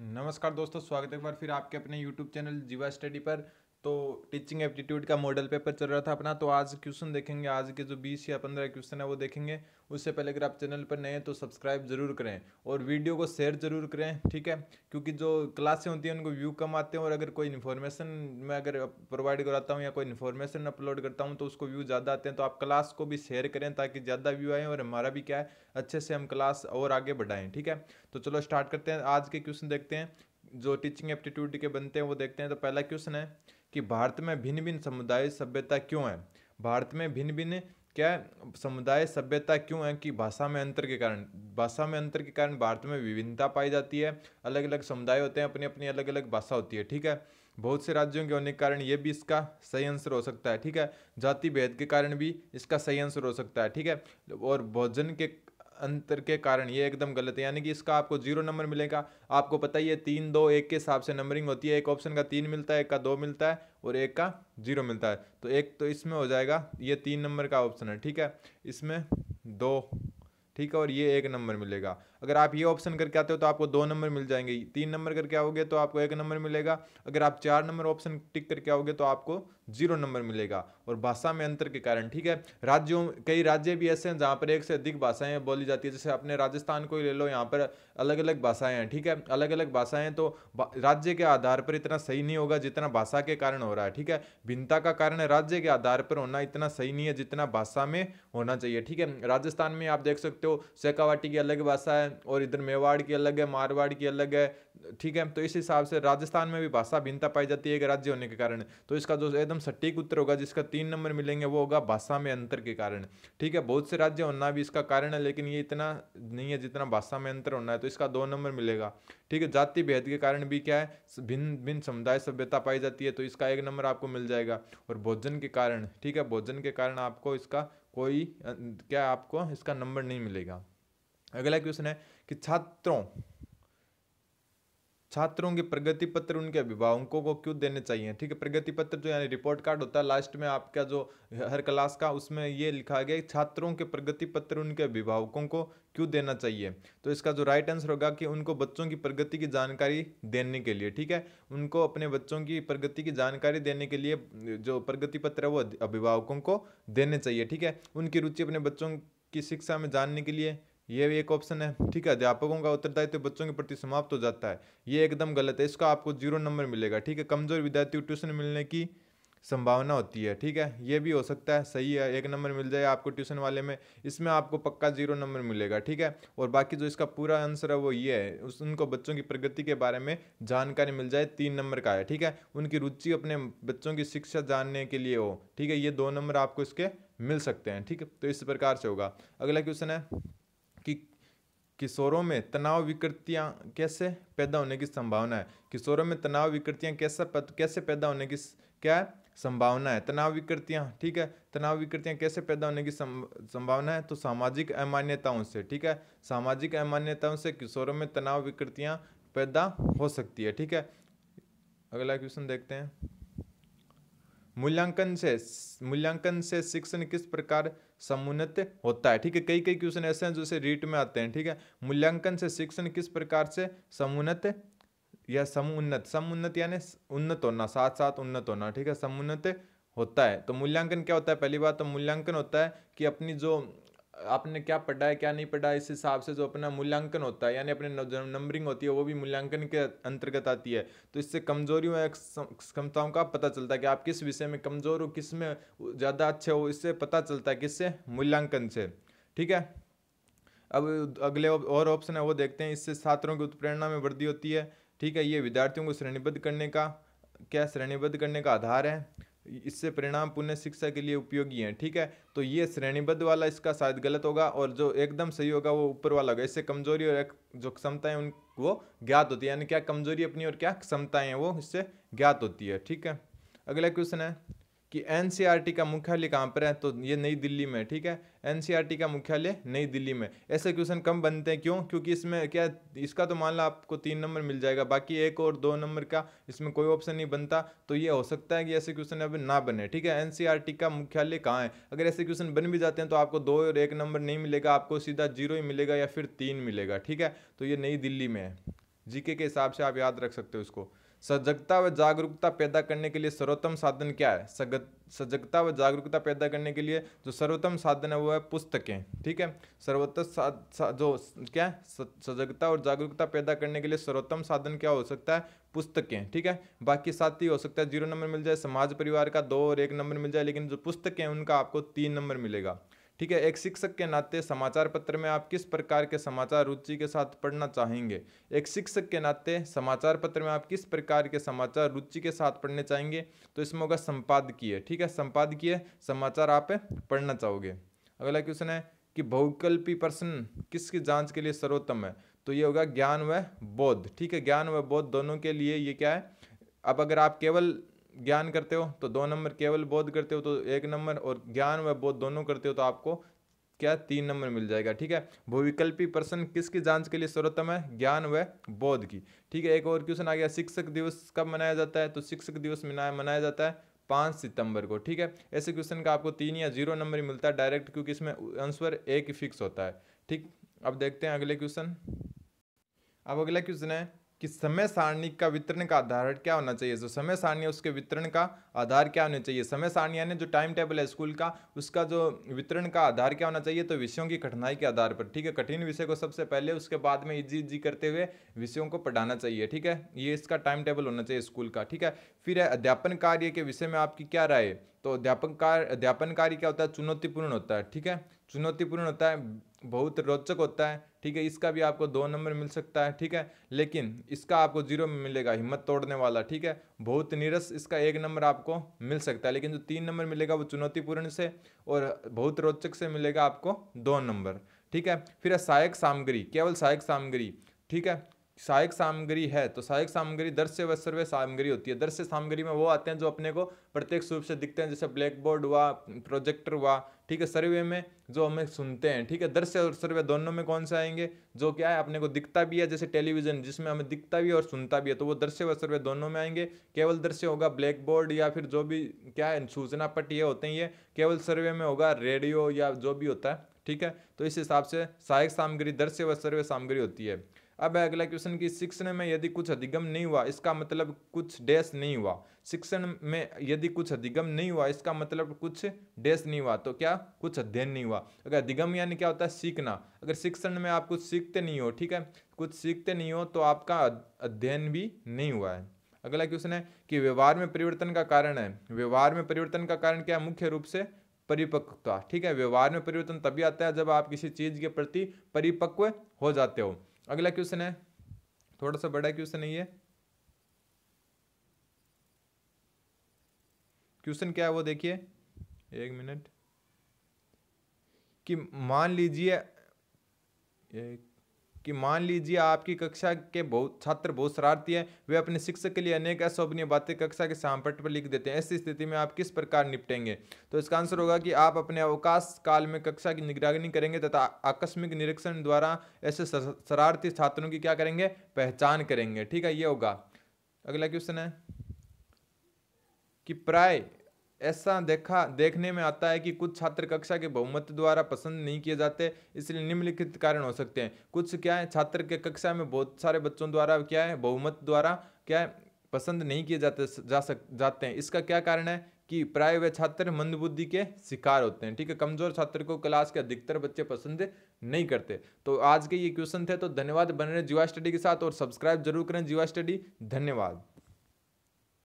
नमस्कार दोस्तों स्वागत है एक बार फिर आपके अपने YouTube चैनल जीवा स्टडी पर तो टीचिंग एप्टीट्यूड का मॉडल पेपर चल रहा था अपना तो आज क्वेश्चन देखेंगे आज के जो बीस या पंद्रह क्वेश्चन है वो देखेंगे उससे पहले अगर आप चैनल पर नए हैं तो सब्सक्राइब जरूर करें और वीडियो को शेयर जरूर करें ठीक है क्योंकि जो क्लासें होती हैं उनको व्यू कम आते हैं और अगर कोई इन्फॉर्मेशन मैं अगर प्रोवाइड कराता हूँ या कोई इन्फॉर्मेशन अपलोड करता हूँ तो उसको व्यू ज़्यादा आते हैं तो आप क्लास को भी शेयर करें ताकि ज़्यादा व्यू आए और हमारा भी क्या है अच्छे से हम क्लास और आगे बढ़ाएँ ठीक है तो चलो स्टार्ट करते हैं आज के क्वेश्चन देखते हैं जो टीचिंग एप्टीट्यूड के बनते हैं वो देखते हैं तो पहला क्वेश्चन है कि भारत में भिन्न भिन्न समुदाय सभ्यता क्यों है भारत में भिन्न भिन्न क्या समुदाय सभ्यता क्यों है कि भाषा में अंतर के कारण भाषा में अंतर के कारण भारत में विभिन्नता पाई जाती है अलग अलग समुदाय होते हैं अपनी अपनी अलग अलग भाषा होती है ठीक है बहुत से राज्यों के होने के कारण ये भी इसका सही आंसर हो सकता है ठीक है जाति भेद के कारण भी इसका सही आंसर हो सकता है ठीक है और भोजन के अंतर के कारण ये एकदम गलत है यानी कि इसका आपको जीरो नंबर मिलेगा आपको पता ही है तीन दो एक के हिसाब से नंबरिंग होती है एक ऑप्शन का तीन मिलता है एक का दो मिलता है और एक का जीरो मिलता है तो एक तो इसमें हो जाएगा ये तीन नंबर का ऑप्शन है ठीक है इसमें दो ठीक है और ये एक नंबर मिलेगा अगर आप ये ऑप्शन करके आते हो तो आपको दो नंबर मिल जाएंगे तीन नंबर करके आओगे तो आपको एक नंबर मिलेगा अगर आप चार नंबर ऑप्शन टिक करके आओगे तो आपको जीरो नंबर मिलेगा और भाषा में अंतर के कारण ठीक है राज्यों कई राज्य भी ऐसे हैं जहाँ पर एक से अधिक भाषाएं बोली जाती है जैसे अपने राजस्थान को ही ले लो यहाँ पर अलग अलग भाषाएं हैं ठीक है अलग अलग भाषाएं तो राज्य के आधार पर इतना सही नहीं होगा जितना भाषा के कारण हो रहा है ठीक है भिन्नता का कारण राज्य के आधार पर होना इतना सही नहीं है जितना भाषा में होना चाहिए ठीक है राजस्थान में आप देख सकते हो सेकावाटी की अलग भाषा है और इधर मेवाड़ की अलग है मारवाड़ की अलग है ठीक है तो इस हिसाब से राजस्थान में भी भाषा भिन्नता पाई जाती है एक राज्य होने के कारण तो इसका जो एकदम सटीक उत्तर होगा जिसका तीन नंबर मिलेंगे वो होगा भाषा में अंतर के कारण ठीक है बहुत से राज्य होना भी इसका कारण है लेकिन ये इतना नहीं है जितना भाषा में अंतर होना है तो इसका दो नंबर मिलेगा ठीक है जाति भेद के कारण भी क्या है भिन्न भिन्न समुदाय सभ्यता पाई जाती है तो इसका एक नंबर आपको मिल जाएगा और भोजन के कारण ठीक है भोजन के कारण आपको इसका कोई अं- क्या आपको इसका नंबर नहीं मिलेगा अगला क्वेश्चन है कि छात्रों छात्रों के प्रगति पत्र उनके अभिभावकों को क्यों देने चाहिए ठीक है प्रगति पत्र जो यानी रिपोर्ट कार्ड होता है लास्ट में आपका जो हर क्लास का उसमें ये लिखा गया छात्रों के प्रगति पत्र उनके अभिभावकों को क्यों देना चाहिए तो इसका जो राइट आंसर होगा कि उनको बच्चों की प्रगति की जानकारी देने के लिए ठीक है उनको अपने बच्चों की प्रगति की जानकारी देने के लिए जो प्रगति पत्र है वो अभिभावकों को देने चाहिए ठीक है उनकी रुचि अपने बच्चों की शिक्षा में जानने के लिए ये भी एक ऑप्शन है ठीक है अध्यापकों का उत्तरदायित्व बच्चों के प्रति समाप्त हो जाता है ये एकदम गलत है इसका आपको जीरो नंबर मिलेगा ठीक है कमजोर विद्यार्थी ट्यूशन मिलने की संभावना होती है ठीक है ये भी हो सकता है सही है एक नंबर मिल जाए आपको ट्यूशन वाले में इसमें आपको पक्का जीरो नंबर मिलेगा ठीक है और बाकी जो इसका पूरा आंसर है वो ये है उस उनको बच्चों की प्रगति के बारे में जानकारी मिल जाए तीन नंबर का है ठीक है उनकी रुचि अपने बच्चों की शिक्षा जानने के लिए हो ठीक है ये दो नंबर आपको इसके मिल सकते हैं ठीक है तो इस प्रकार से होगा अगला क्वेश्चन है कि किशोरों में तनाव विकृतियाँ कैसे पैदा होने की संभावना है किशोरों में तनाव विकृतियाँ कैसा पत, कैसे पैदा होने की क्या संभावना है तनाव विकृतियाँ ठीक है तनाव विकृतियाँ कैसे पैदा होने की संभावना है तो सामाजिक अमान्यताओं से ठीक है सामाजिक अमान्यताओं से किशोरों में तनाव विकृतियाँ पैदा हो सकती है ठीक है अगला क्वेश्चन देखते हैं मूल्यांकन से मूल्यांकन से शिक्षण किस प्रकार समुन्नत होता है ठीक है कई कई क्वेश्चन ऐसे हैं जो से रीट में आते हैं ठीक है मूल्यांकन से शिक्षण किस प्रकार से समुन्नत या समुन्नत समुन्नत यानी उन्नत होना साथ साथ उन्नत होना ठीक है समुन्नत होता है तो मूल्यांकन क्या होता है पहली बात तो मूल्यांकन होता है कि अपनी जो आपने क्या पढ़ा है क्या नहीं पढ़ा है इस हिसाब से जो अपना मूल्यांकन होता है यानी अपने नंबरिंग होती है वो भी मूल्यांकन के अंतर्गत आती है तो इससे कमजोरियों या क्षमताओं का पता चलता है कि आप किस विषय में कमज़ोर हो किस में ज़्यादा अच्छे हो इससे पता चलता है किससे मूल्यांकन से ठीक है अब अगले और ऑप्शन है वो देखते हैं इससे छात्रों की उत्प्रेरणा में वृद्धि होती है ठीक है ये विद्यार्थियों को श्रेणीबद्ध करने का क्या श्रेणीबद्ध करने का आधार है इससे परिणाम पुण्य शिक्षा के लिए उपयोगी हैं ठीक है तो ये श्रेणीबद्ध वाला इसका शायद गलत होगा और जो एकदम सही होगा वो ऊपर वाला होगा इससे कमजोरी और एक जो क्षमताएं उन वो ज्ञात होती है यानी क्या कमजोरी अपनी और क्या क्षमताएं हैं वो इससे ज्ञात होती है ठीक है अगला क्वेश्चन है कि एनसीईआरटी e का मुख्यालय कहाँ पर है तो ये नई दिल्ली में ठीक है एनसीईआरटी e का मुख्यालय नई दिल्ली में ऐसे क्वेश्चन कम बनते हैं क्यों क्योंकि इसमें क्या इसका तो मान लो आपको तीन नंबर मिल जाएगा बाकी एक और दो नंबर का इसमें कोई ऑप्शन नहीं बनता तो ये हो सकता है कि ऐसे क्वेश्चन अब ना बने ठीक है एन e का मुख्यालय कहाँ है अगर ऐसे क्वेश्चन बन भी जाते हैं तो आपको दो और एक नंबर नहीं मिलेगा आपको सीधा जीरो ही मिलेगा या फिर तीन मिलेगा ठीक है तो ये नई दिल्ली में है जीके के हिसाब से आप याद रख सकते हो उसको सजगता व जागरूकता पैदा करने के लिए सर्वोत्तम साधन क्या है सजगता व जागरूकता पैदा करने के लिए जो सर्वोत्तम साधन है वो है पुस्तकें ठीक है सर्वोत्तम जो क्या है सजगता और जागरूकता पैदा करने के लिए सर्वोत्तम साधन क्या हो सकता है पुस्तकें ठीक है बाकी साथ ही हो सकता है जीरो नंबर मिल जाए समाज परिवार का दो और एक नंबर मिल जाए लेकिन जो पुस्तकें हैं उनका आपको तीन नंबर मिलेगा ठीक है एक शिक्षक के नाते समाचार पत्र में आप किस प्रकार के समाचार रुचि के साथ पढ़ना चाहेंगे एक शिक्षक के नाते समाचार पत्र में आप किस प्रकार के समाचार रुचि के साथ पढ़ने चाहेंगे तो इसमें होगा संपादकीय ठीक है संपादकीय समाचार आप पढ़ना चाहोगे अगला क्वेश्चन है कि बहुकल्पी प्रश्न किसकी जाँच के लिए सर्वोत्तम है तो ये होगा ज्ञान व बौद्ध ठीक है ज्ञान व बौद्ध दोनों के लिए ये क्या है अब अगर आप केवल ज्ञान करते हो तो दो नंबर केवल बोध करते हो तो एक नंबर और ज्ञान व बोध दोनों करते हो तो आपको क्या तीन नंबर मिल जाएगा ठीक है भूविकल्पी प्रश्न किसकी जांच के लिए सर्वोत्तम है ज्ञान व बोध की ठीक है एक और क्वेश्चन आ गया शिक्षक दिवस कब मनाया जाता है तो शिक्षक दिवस मनाया मनाया जाता है पाँच सितंबर को ठीक है ऐसे क्वेश्चन का आपको तीन या जीरो नंबर मिलता है डायरेक्ट क्योंकि इसमें आंसर एक ही फिक्स होता है ठीक अब देखते हैं अगले क्वेश्चन अब अगला क्वेश्चन है कि समय सारणी का वितरण का आधार क्या होना चाहिए जो तो समय सारणी है उसके वितरण का आधार क्या होना चाहिए समय सारणी यानी जो टाइम टेबल है स्कूल का उसका जो वितरण का आधार क्या होना चाहिए तो विषयों की कठिनाई के आधार पर ठीक है कठिन विषय को सबसे पहले उसके बाद में इजी इजी करते हुए विषयों को पढ़ाना चाहिए ठीक है ये इसका टाइम टेबल होना चाहिए स्कूल का ठीक है फिर है अध्यापन कार्य के विषय में आपकी क्या राय तो अध्यापन कार्य अध्यापन कार्य क्या होता है चुनौतीपूर्ण होता है ठीक है चुनौतीपूर्ण होता है बहुत रोचक होता है ठीक है इसका भी आपको दो नंबर मिल सकता है ठीक है लेकिन इसका आपको जीरो में मिलेगा हिम्मत तोड़ने वाला ठीक है बहुत नीरस इसका एक नंबर आपको मिल सकता है लेकिन जो तीन नंबर मिलेगा वो चुनौतीपूर्ण से और बहुत रोचक से मिलेगा आपको दो नंबर ठीक है फिर सहायक सामग्री केवल सहायक सामग्री ठीक है सहायक सामग्री है तो सहायक सामग्री दृश्य व सर्वे सामग्री होती है दृश्य सामग्री में वो आते हैं जो अपने को प्रत्यक्ष रूप से दिखते हैं जैसे ब्लैक बोर्ड हुआ प्रोजेक्टर हुआ ठीक है सर्वे में जो हमें सुनते हैं ठीक है दृश्य और सर्वे दोनों में कौन से आएंगे जो क्या है अपने को दिखता भी है जैसे टेलीविजन जिसमें हमें दिखता भी है और सुनता भी है तो वो दृश्य व सर्वे दोनों में आएंगे केवल दृश्य होगा ब्लैक बोर्ड या फिर जो भी क्या है सूचना पट ये होते हैं ये केवल सर्वे में होगा रेडियो या जो भी होता है ठीक है तो इस हिसाब से सहायक सामग्री दृश्य व सर्वे सामग्री होती है अब अगला क्वेश्चन की शिक्षण में यदि कुछ अधिगम नहीं हुआ इसका मतलब कुछ डैश नहीं हुआ शिक्षण में यदि कुछ अधिगम नहीं हुआ इसका मतलब कुछ डैश नहीं हुआ तो क्या कुछ अध्ययन नहीं हुआ अगर अधिगम यानी क्या होता है सीखना अगर शिक्षण में आप कुछ सीखते नहीं हो ठीक है कुछ सीखते नहीं हो तो आपका अध्ययन भी नहीं हुआ है अगला क्वेश्चन है कि व्यवहार में परिवर्तन का कारण है व्यवहार में परिवर्तन का कारण क्या मुख्य रूप से परिपक्वता ठीक है व्यवहार में परिवर्तन तभी आता है जब आप किसी चीज़ के प्रति परिपक्व हो जाते हो अगला क्वेश्चन है थोड़ा सा बड़ा क्वेश्चन है ये क्वेश्चन क्या है वो देखिए एक मिनट कि मान लीजिए एक कि मान लीजिए आपकी कक्षा के बहुत छात्र बहुत शरारती हैं वे अपने शिक्षक के लिए अनेक अशोभनीय बातें कक्षा के सामपट पर लिख देते हैं ऐसी स्थिति में आप किस प्रकार निपटेंगे तो इसका आंसर होगा कि आप अपने अवकाश काल में कक्षा की निगरानी करेंगे तथा आकस्मिक निरीक्षण द्वारा ऐसे शरारती छात्रों की क्या करेंगे पहचान करेंगे ठीक है ये होगा अगला क्वेश्चन है कि प्राय ऐसा देखा देखने में आता है कि कुछ छात्र कक्षा के बहुमत द्वारा पसंद नहीं किए जाते इसलिए निम्नलिखित कारण हो सकते हैं कुछ क्या है छात्र के कक्षा में बहुत सारे बच्चों द्वारा क्या है बहुमत द्वारा क्या है पसंद नहीं किए जाते जा सक जाते हैं इसका क्या कारण है कि प्राय वे छात्र मंदबुद्धि के शिकार होते हैं ठीक है कमजोर छात्र को क्लास के अधिकतर बच्चे पसंद नहीं करते तो आज के ये क्वेश्चन थे तो धन्यवाद बने रहे जीवा स्टडी के साथ और सब्सक्राइब जरूर करें जीवा स्टडी धन्यवाद